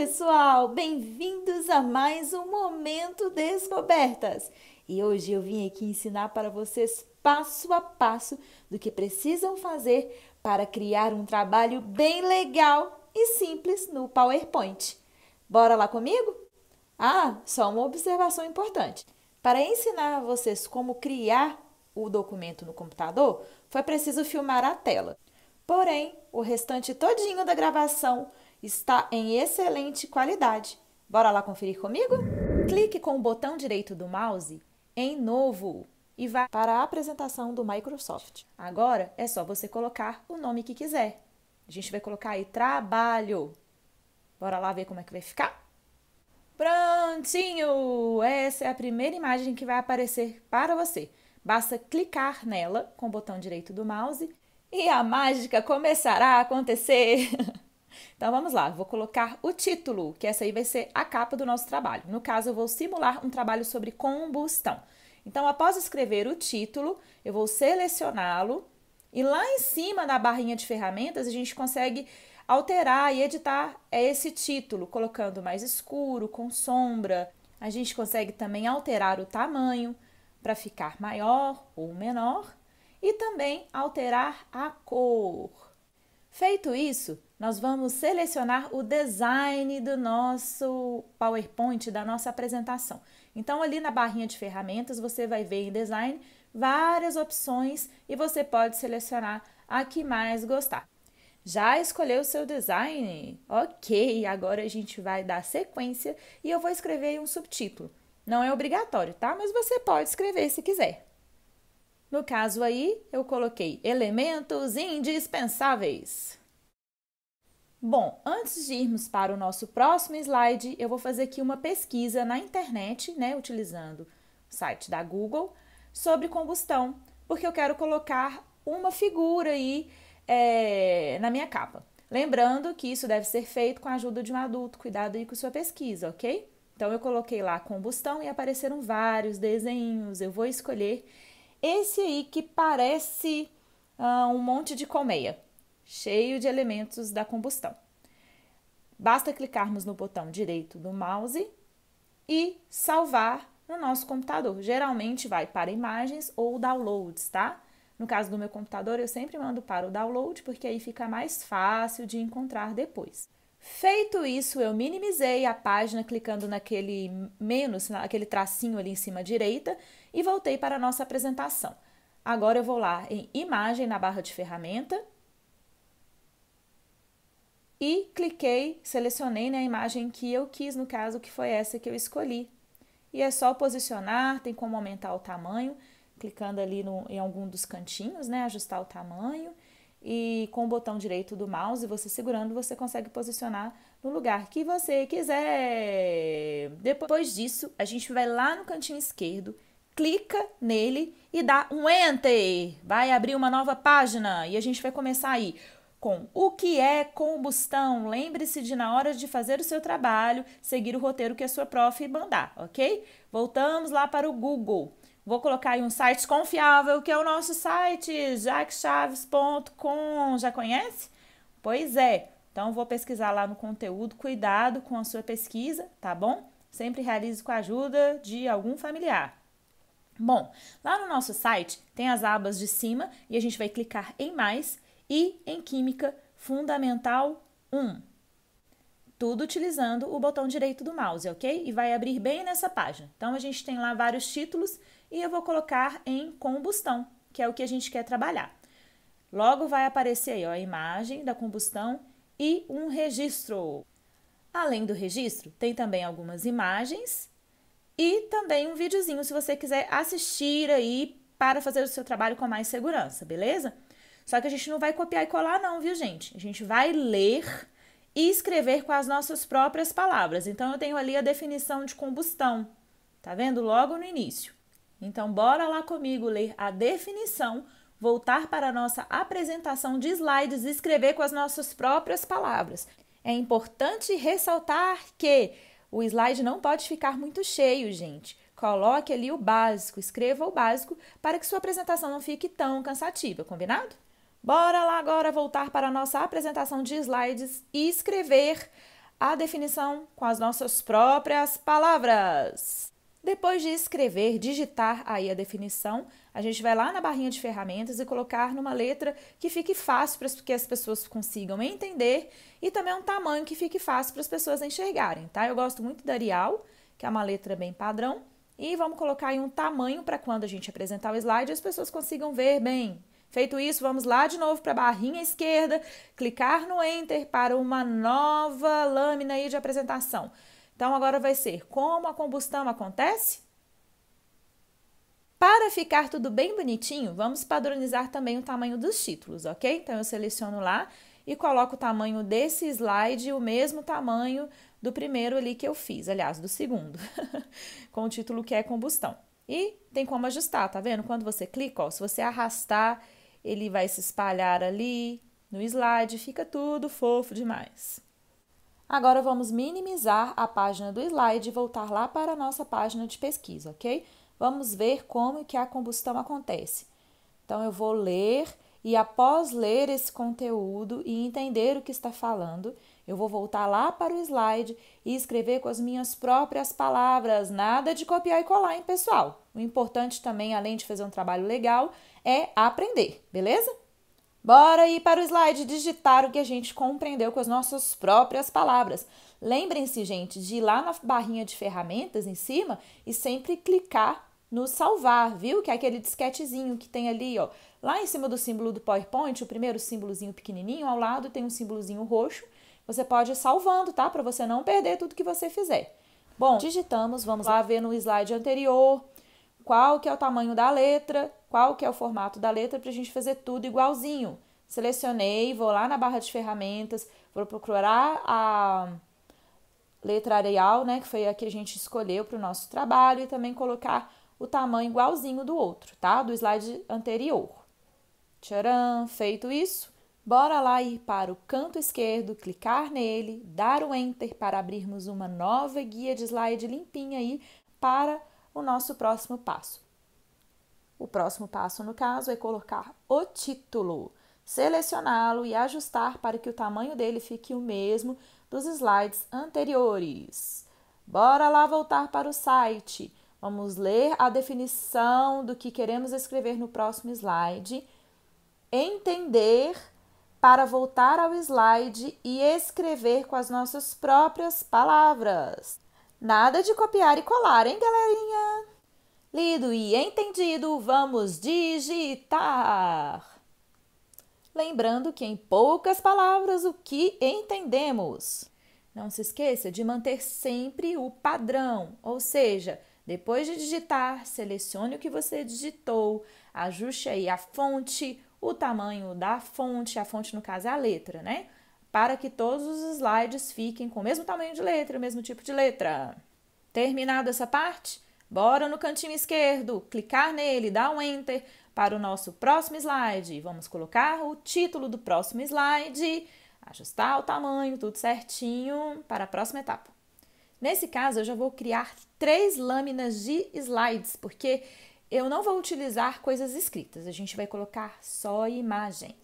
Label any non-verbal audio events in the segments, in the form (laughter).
pessoal, bem-vindos a mais um Momento Descobertas. E hoje eu vim aqui ensinar para vocês passo a passo do que precisam fazer para criar um trabalho bem legal e simples no PowerPoint. Bora lá comigo? Ah, só uma observação importante. Para ensinar a vocês como criar o documento no computador, foi preciso filmar a tela. Porém, o restante todinho da gravação está em excelente qualidade. Bora lá conferir comigo? Clique com o botão direito do mouse em Novo e vá para a apresentação do Microsoft. Agora é só você colocar o nome que quiser. A gente vai colocar aí Trabalho. Bora lá ver como é que vai ficar? Prontinho! Essa é a primeira imagem que vai aparecer para você. Basta clicar nela com o botão direito do mouse e a mágica começará a acontecer. (laughs) Então vamos lá, vou colocar o título, que essa aí vai ser a capa do nosso trabalho. No caso, eu vou simular um trabalho sobre combustão. Então, após escrever o título, eu vou selecioná-lo e lá em cima na barrinha de ferramentas a gente consegue alterar e editar é, esse título, colocando mais escuro, com sombra. A gente consegue também alterar o tamanho para ficar maior ou menor e também alterar a cor. Feito isso, nós vamos selecionar o design do nosso PowerPoint, da nossa apresentação. Então, ali na barrinha de ferramentas, você vai ver em design várias opções e você pode selecionar a que mais gostar. Já escolheu o seu design? Ok, agora a gente vai dar sequência e eu vou escrever um subtítulo. Não é obrigatório, tá? Mas você pode escrever se quiser. No caso aí, eu coloquei elementos indispensáveis. Bom, antes de irmos para o nosso próximo slide, eu vou fazer aqui uma pesquisa na internet, né, utilizando o site da Google, sobre combustão, porque eu quero colocar uma figura aí é, na minha capa. Lembrando que isso deve ser feito com a ajuda de um adulto, cuidado aí com sua pesquisa, ok? Então eu coloquei lá combustão e apareceram vários desenhos. Eu vou escolher esse aí que parece uh, um monte de colmeia cheio de elementos da combustão. Basta clicarmos no botão direito do mouse e salvar no nosso computador. Geralmente vai para imagens ou downloads, tá? No caso do meu computador, eu sempre mando para o download, porque aí fica mais fácil de encontrar depois. Feito isso, eu minimizei a página clicando naquele menos, naquele tracinho ali em cima à direita e voltei para a nossa apresentação. Agora eu vou lá em imagem na barra de ferramenta e cliquei, selecionei né, a imagem que eu quis, no caso que foi essa que eu escolhi. E é só posicionar, tem como aumentar o tamanho, clicando ali no, em algum dos cantinhos, né, ajustar o tamanho. E com o botão direito do mouse, você segurando, você consegue posicionar no lugar que você quiser. Depois disso, a gente vai lá no cantinho esquerdo, clica nele e dá um Enter. Vai abrir uma nova página e a gente vai começar aí com o que é combustão. Lembre-se de, na hora de fazer o seu trabalho, seguir o roteiro que a sua prof mandar, ok? Voltamos lá para o Google. Vou colocar aí um site confiável, que é o nosso site, jaquechaves.com. Já conhece? Pois é. Então, vou pesquisar lá no conteúdo. Cuidado com a sua pesquisa, tá bom? Sempre realize com a ajuda de algum familiar. Bom, lá no nosso site tem as abas de cima e a gente vai clicar em mais e em Química Fundamental 1. Tudo utilizando o botão direito do mouse, ok? E vai abrir bem nessa página. Então, a gente tem lá vários títulos e eu vou colocar em combustão, que é o que a gente quer trabalhar. Logo vai aparecer aí, ó, a imagem da combustão e um registro. Além do registro, tem também algumas imagens e também um videozinho se você quiser assistir aí para fazer o seu trabalho com mais segurança, beleza? Só que a gente não vai copiar e colar, não, viu, gente? A gente vai ler e escrever com as nossas próprias palavras. Então, eu tenho ali a definição de combustão, tá vendo? Logo no início. Então, bora lá comigo ler a definição, voltar para a nossa apresentação de slides e escrever com as nossas próprias palavras. É importante ressaltar que o slide não pode ficar muito cheio, gente. Coloque ali o básico, escreva o básico para que sua apresentação não fique tão cansativa, combinado? Bora lá agora voltar para a nossa apresentação de slides e escrever a definição com as nossas próprias palavras. Depois de escrever, digitar aí a definição, a gente vai lá na barrinha de ferramentas e colocar numa letra que fique fácil para que as pessoas consigam entender e também um tamanho que fique fácil para as pessoas enxergarem, tá? Eu gosto muito da Arial, que é uma letra bem padrão, e vamos colocar aí um tamanho para quando a gente apresentar o slide as pessoas consigam ver bem, Feito isso, vamos lá de novo para a barrinha esquerda, clicar no Enter para uma nova lâmina aí de apresentação. Então, agora vai ser como a combustão acontece? Para ficar tudo bem bonitinho, vamos padronizar também o tamanho dos títulos, ok? Então, eu seleciono lá e coloco o tamanho desse slide, o mesmo tamanho do primeiro ali que eu fiz, aliás, do segundo, (laughs) com o título que é combustão. E tem como ajustar, tá vendo? Quando você clica, ó, se você arrastar ele vai se espalhar ali no slide, fica tudo fofo demais. Agora vamos minimizar a página do slide e voltar lá para a nossa página de pesquisa, ok? Vamos ver como que a combustão acontece. Então eu vou ler e após ler esse conteúdo e entender o que está falando, eu vou voltar lá para o slide e escrever com as minhas próprias palavras, nada de copiar e colar, hein, pessoal? O importante também, além de fazer um trabalho legal, é aprender, beleza? Bora ir para o slide digitar o que a gente compreendeu com as nossas próprias palavras. Lembrem-se, gente, de ir lá na barrinha de ferramentas em cima e sempre clicar no salvar, viu? Que é aquele disquetezinho que tem ali, ó. Lá em cima do símbolo do PowerPoint, o primeiro símbolozinho pequenininho, ao lado tem um símbolozinho roxo. Você pode ir salvando, tá? Para você não perder tudo que você fizer. Bom, digitamos, vamos lá ver no slide anterior qual que é o tamanho da letra, qual que é o formato da letra para a gente fazer tudo igualzinho. Selecionei, vou lá na barra de ferramentas, vou procurar a letra areal, né, que foi a que a gente escolheu para o nosso trabalho e também colocar o tamanho igualzinho do outro, tá? Do slide anterior. Tcharam! Feito isso, bora lá ir para o canto esquerdo, clicar nele, dar o Enter para abrirmos uma nova guia de slide limpinha aí para o nosso próximo passo. O próximo passo, no caso, é colocar o título, selecioná-lo e ajustar para que o tamanho dele fique o mesmo dos slides anteriores. Bora lá voltar para o site. Vamos ler a definição do que queremos escrever no próximo slide, entender para voltar ao slide e escrever com as nossas próprias palavras. Nada de copiar e colar, hein, galerinha? Lido e entendido, vamos digitar! Lembrando que, em poucas palavras, o que entendemos. Não se esqueça de manter sempre o padrão, ou seja, depois de digitar, selecione o que você digitou, ajuste aí a fonte, o tamanho da fonte, a fonte no caso é a letra, né? para que todos os slides fiquem com o mesmo tamanho de letra, o mesmo tipo de letra. Terminado essa parte, bora no cantinho esquerdo, clicar nele, dar um enter para o nosso próximo slide. Vamos colocar o título do próximo slide, ajustar o tamanho, tudo certinho para a próxima etapa. Nesse caso, eu já vou criar três lâminas de slides, porque eu não vou utilizar coisas escritas, a gente vai colocar só imagens.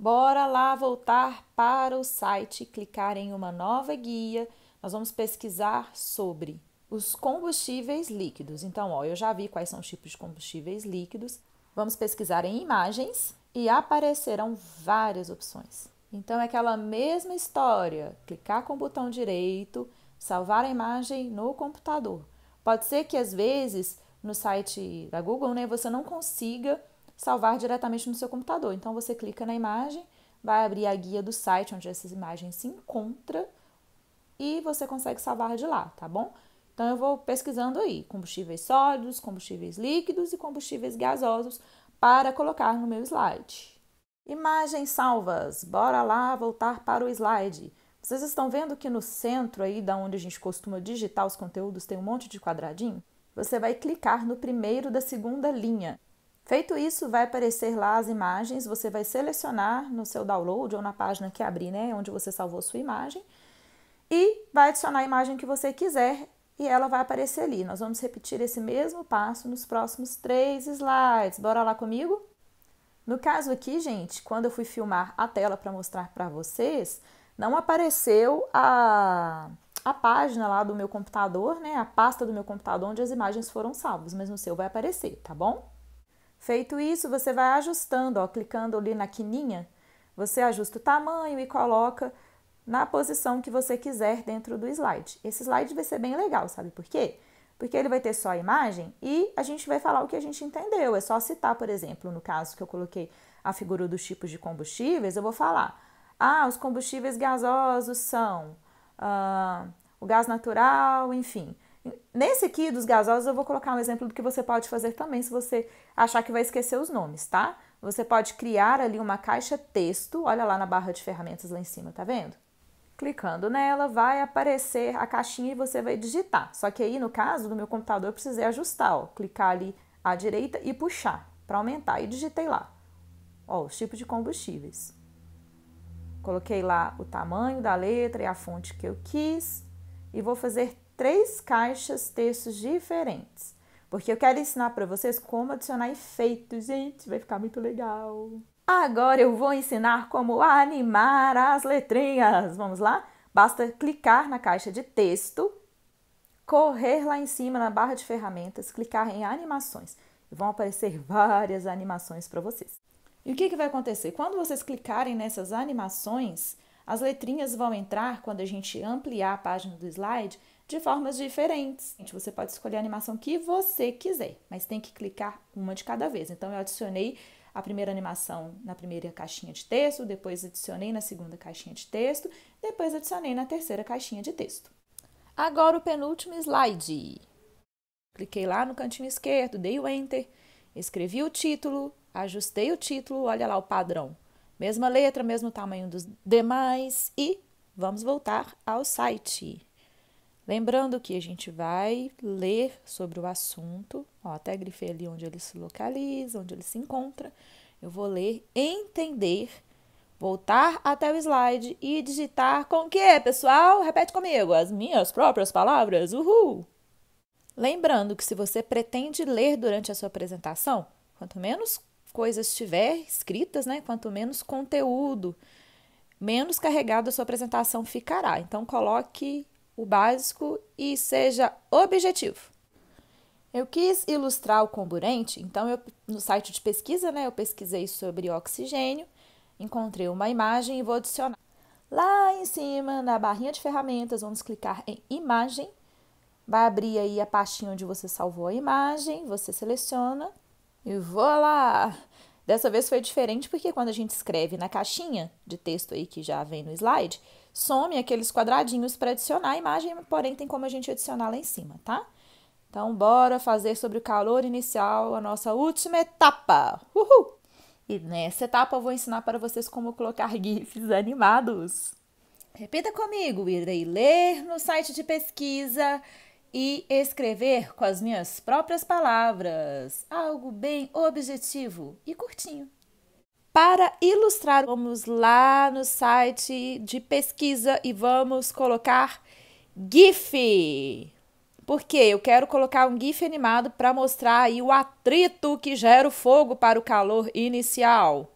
Bora lá voltar para o site, clicar em uma nova guia. Nós vamos pesquisar sobre os combustíveis líquidos. Então, ó, eu já vi quais são os tipos de combustíveis líquidos. Vamos pesquisar em imagens e aparecerão várias opções. Então, é aquela mesma história: clicar com o botão direito, salvar a imagem no computador. Pode ser que às vezes no site da Google, né, você não consiga salvar diretamente no seu computador. Então você clica na imagem, vai abrir a guia do site onde essas imagens se encontram e você consegue salvar de lá, tá bom? Então eu vou pesquisando aí combustíveis sólidos, combustíveis líquidos e combustíveis gasosos para colocar no meu slide. Imagens salvas. Bora lá voltar para o slide. Vocês estão vendo que no centro aí da onde a gente costuma digitar os conteúdos tem um monte de quadradinho? Você vai clicar no primeiro da segunda linha Feito isso, vai aparecer lá as imagens, você vai selecionar no seu download ou na página que abrir, né, onde você salvou sua imagem, e vai adicionar a imagem que você quiser e ela vai aparecer ali. Nós vamos repetir esse mesmo passo nos próximos três slides. Bora lá comigo? No caso aqui, gente, quando eu fui filmar a tela para mostrar para vocês, não apareceu a, a página lá do meu computador, né? A pasta do meu computador onde as imagens foram salvas, mas no seu vai aparecer, tá bom? Feito isso, você vai ajustando, ó, clicando ali na quininha, você ajusta o tamanho e coloca na posição que você quiser dentro do slide. Esse slide vai ser bem legal, sabe por quê? Porque ele vai ter só a imagem e a gente vai falar o que a gente entendeu. É só citar, por exemplo, no caso que eu coloquei a figura dos tipos de combustíveis, eu vou falar: ah, os combustíveis gasosos são o gás natural, enfim. Nesse aqui dos gasosos, eu vou colocar um exemplo do que você pode fazer também se você achar que vai esquecer os nomes, tá? Você pode criar ali uma caixa texto, olha lá na barra de ferramentas lá em cima, tá vendo? Clicando nela, vai aparecer a caixinha e você vai digitar. Só que aí, no caso do meu computador, eu precisei ajustar, ó, clicar ali à direita e puxar para aumentar. E digitei lá, ó, os tipos de combustíveis. Coloquei lá o tamanho da letra e a fonte que eu quis e vou fazer três caixas textos diferentes, porque eu quero ensinar para vocês como adicionar efeitos, gente, vai ficar muito legal. Agora eu vou ensinar como animar as letrinhas. Vamos lá? Basta clicar na caixa de texto, correr lá em cima na barra de ferramentas, clicar em animações. vão aparecer várias animações para vocês. E o que, que vai acontecer? Quando vocês clicarem nessas animações, as letrinhas vão entrar, quando a gente ampliar a página do slide, de formas diferentes. Você pode escolher a animação que você quiser, mas tem que clicar uma de cada vez. Então, eu adicionei a primeira animação na primeira caixinha de texto, depois adicionei na segunda caixinha de texto, depois adicionei na terceira caixinha de texto. Agora o penúltimo slide. Cliquei lá no cantinho esquerdo, dei o enter, escrevi o título, ajustei o título, olha lá o padrão. Mesma letra, mesmo tamanho dos demais e vamos voltar ao site. Lembrando que a gente vai ler sobre o assunto, ó, até grifei ali onde ele se localiza, onde ele se encontra. Eu vou ler, entender, voltar até o slide e digitar com o quê, pessoal? Repete comigo, as minhas próprias palavras, uhul! Lembrando que se você pretende ler durante a sua apresentação, quanto menos coisas tiver escritas, né, quanto menos conteúdo, menos carregado a sua apresentação ficará. Então coloque o básico e seja objetivo. Eu quis ilustrar o comburente, então eu, no site de pesquisa, né, eu pesquisei sobre oxigênio, encontrei uma imagem e vou adicionar. Lá em cima, na barrinha de ferramentas, vamos clicar em imagem. Vai abrir aí a pastinha onde você salvou a imagem, você seleciona e lá. Dessa vez foi diferente porque quando a gente escreve na caixinha de texto aí que já vem no slide, some aqueles quadradinhos para adicionar a imagem, porém tem como a gente adicionar lá em cima, tá? Então, bora fazer sobre o calor inicial a nossa última etapa. Uhul! E nessa etapa eu vou ensinar para vocês como colocar (laughs) GIFs animados. Repita comigo, irei ler no site de pesquisa e escrever com as minhas próprias palavras. Algo bem objetivo e curtinho. Para ilustrar, vamos lá no site de pesquisa e vamos colocar GIF. Porque eu quero colocar um GIF animado para mostrar aí o atrito que gera o fogo para o calor inicial.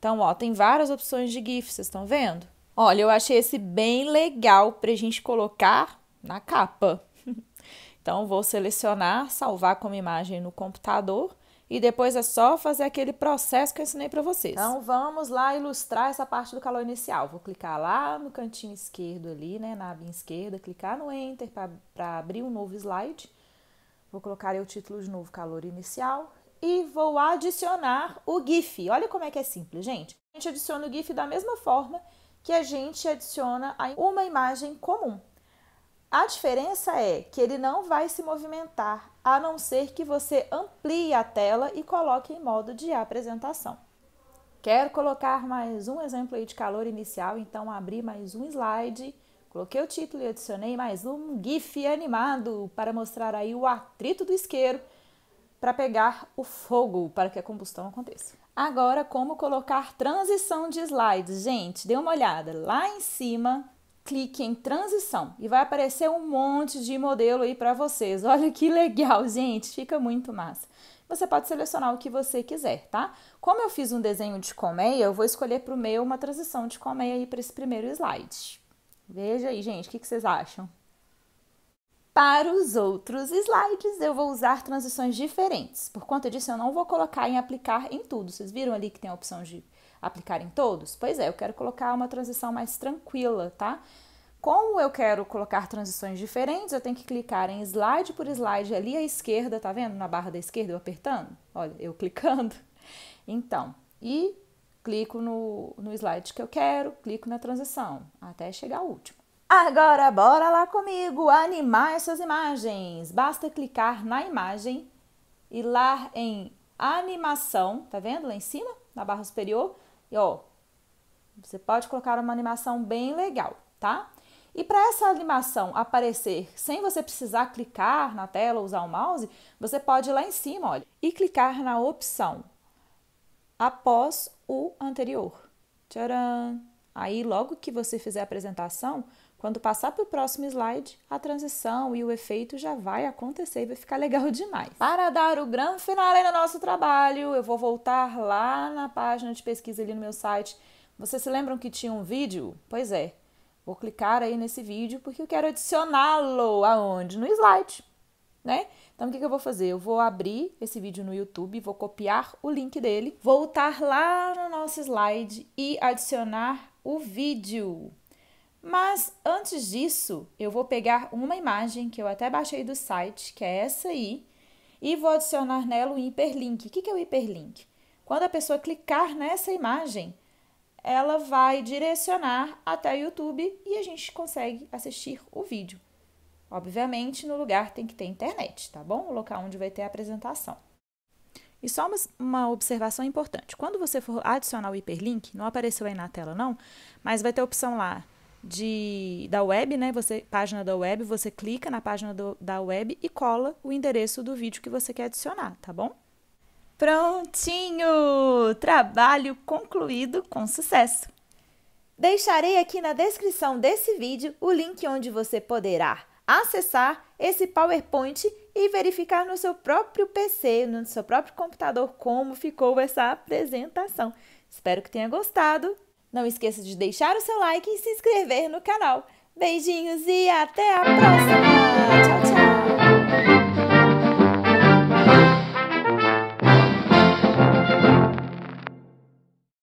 Então, ó, tem várias opções de GIF, vocês estão vendo? Olha, eu achei esse bem legal para a gente colocar na capa. (laughs) então, vou selecionar, salvar como imagem no computador e depois é só fazer aquele processo que eu ensinei para vocês. Então vamos lá ilustrar essa parte do calor inicial. Vou clicar lá no cantinho esquerdo ali, né, na aba esquerda, clicar no Enter para abrir um novo slide. Vou colocar aí o título de novo calor inicial e vou adicionar o GIF. Olha como é que é simples, gente. A gente adiciona o GIF da mesma forma que a gente adiciona uma imagem comum. A diferença é que ele não vai se movimentar, a não ser que você amplie a tela e coloque em modo de apresentação. Quero colocar mais um exemplo aí de calor inicial, então abri mais um slide, coloquei o título e adicionei mais um GIF animado para mostrar aí o atrito do isqueiro para pegar o fogo, para que a combustão aconteça. Agora, como colocar transição de slides? Gente, dê uma olhada. Lá em cima clique em transição e vai aparecer um monte de modelo aí para vocês. Olha que legal, gente, fica muito massa. Você pode selecionar o que você quiser, tá? Como eu fiz um desenho de colmeia, eu vou escolher para o meu uma transição de colmeia aí para esse primeiro slide. Veja aí, gente, o que, que vocês acham? Para os outros slides, eu vou usar transições diferentes. Por conta disso, eu não vou colocar em aplicar em tudo. Vocês viram ali que tem a opção de aplicar em todos? Pois é, eu quero colocar uma transição mais tranquila, tá? Como eu quero colocar transições diferentes, eu tenho que clicar em slide por slide ali à esquerda, tá vendo? Na barra da esquerda, eu apertando, olha, eu (laughs) clicando. Então, e clico no, no slide que eu quero, clico na transição, até chegar ao último. Agora, bora lá comigo animar essas imagens. Basta clicar na imagem e lá em animação, tá vendo lá em cima, na barra superior, e ó, você pode colocar uma animação bem legal, tá? E para essa animação aparecer sem você precisar clicar na tela, ou usar o mouse, você pode ir lá em cima, olha, e clicar na opção após o anterior. Tcharam! Aí, logo que você fizer a apresentação, quando passar para o próximo slide, a transição e o efeito já vai acontecer e vai ficar legal (laughs) demais. Para dar o grande final aí no nosso trabalho, eu vou voltar lá na página de pesquisa ali no meu site. Vocês se lembram que tinha um vídeo? Pois é, vou clicar aí nesse vídeo porque eu quero adicioná-lo aonde? No slide, né? Então o que eu vou fazer? Eu vou abrir esse vídeo no YouTube, vou copiar o link dele, voltar lá no nosso slide e adicionar o vídeo. Mas antes disso, eu vou pegar uma imagem que eu até baixei do site, que é essa aí, e vou adicionar nela um hiperlink. O que é o hiperlink? Quando a pessoa clicar nessa imagem, ela vai direcionar até o YouTube e a gente consegue assistir o vídeo. Obviamente, no lugar tem que ter internet, tá bom? O local onde vai ter a apresentação. E só uma, uma, observação importante: quando você for adicionar o hiperlink, não apareceu aí na tela não, mas vai ter a opção lá de, da web, né? Você, página da web, você clica na página do, da web e cola o endereço do vídeo que você quer adicionar, tá bom? Prontinho! Trabalho concluído com sucesso! Deixarei aqui na descrição desse vídeo o link onde você poderá acessar esse PowerPoint e verificar no seu próprio PC, no seu próprio computador, como ficou essa apresentação. Espero que tenha gostado! Não esqueça de deixar o seu like e se inscrever no canal. Beijinhos e até a próxima! Tchau, tchau!